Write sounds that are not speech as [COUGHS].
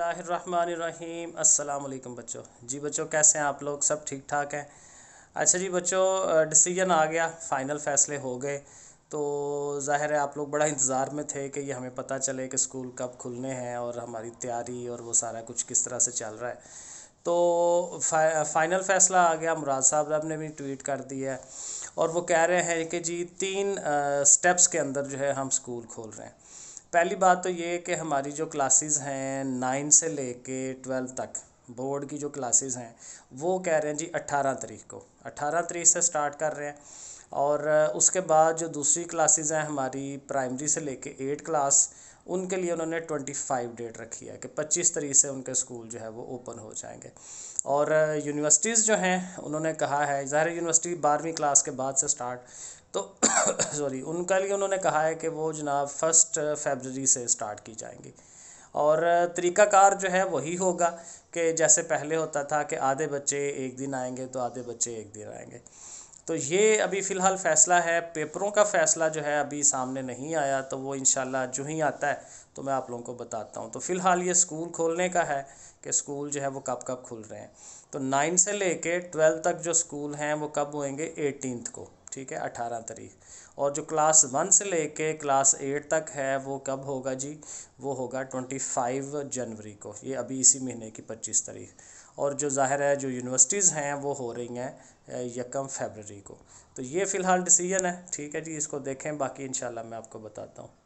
रहीम अस्सलाम वालेकुम बच्चों जी बच्चों कैसे हैं आप लोग सब ठीक ठाक हैं अच्छा जी बच्चों डिसीजन आ गया फ़ाइनल फ़ैसले हो गए तो ज़ाहिर है आप लोग बड़ा इंतज़ार में थे कि ये हमें पता चले कि स्कूल कब खुलने हैं और हमारी तैयारी और वो सारा कुछ किस तरह से चल रहा है तो फा, फ़ाइनल फ़ैसला आ गया मुराद साहब ने भी ट्वीट कर दिया है और वो कह रहे हैं कि जी तीन आ, स्टेप्स के अंदर जो है हम स्कूल खोल रहे हैं पहली बात तो ये कि हमारी जो क्लासेस हैं नाइन से लेके ट्वेल्व तक बोर्ड की जो क्लासेस हैं वो कह रहे हैं जी अट्ठारह तारीख को अट्ठारह तारीख से स्टार्ट कर रहे हैं और उसके बाद जो दूसरी क्लासेस हैं हमारी प्राइमरी से लेके एट क्लास उनके लिए उन्होंने ट्वेंटी फाइव डेट रखी है कि पच्चीस तरीक से उनके स्कूल जो है वो ओपन हो जाएंगे और यूनिवर्सिटीज़ जो हैं उन्होंने कहा है ज़ाहिर यूनिवर्सिटी बारहवीं क्लास के बाद से स्टार्ट तो सॉरी [COUGHS] उनका लिए उन्होंने कहा है कि वो जनाब फर्स्ट फेबररी से स्टार्ट की जाएंगी और तरीकाकार जो है वही होगा कि जैसे पहले होता था कि आधे बच्चे एक दिन आएंगे तो आधे बच्चे एक दिन आएंगे तो ये अभी फ़िलहाल फ़ैसला है पेपरों का फ़ैसला जो है अभी सामने नहीं आया तो वो इन जो ही आता है तो मैं आप लोगों को बताता हूँ तो फ़िलहाल ये स्कूल खोलने का है कि स्कूल जो है वो कब कब खुल रहे हैं तो नाइन्थ से ले कर तक जो स्कूल हैं वो कब होएंगे एटीनथ को ठीक है अठारह तारीख और जो क्लास वन से लेके क्लास एट तक है वो कब होगा जी वो होगा ट्वेंटी फाइव जनवरी को ये अभी इसी महीने की पच्चीस तारीख और जो जाहिर है जो यूनिवर्सिटीज़ हैं वो हो रही हैं यकम फेबररी को तो ये फ़िलहाल डिसीजन है ठीक है जी इसको देखें बाकी इन मैं आपको बताता हूँ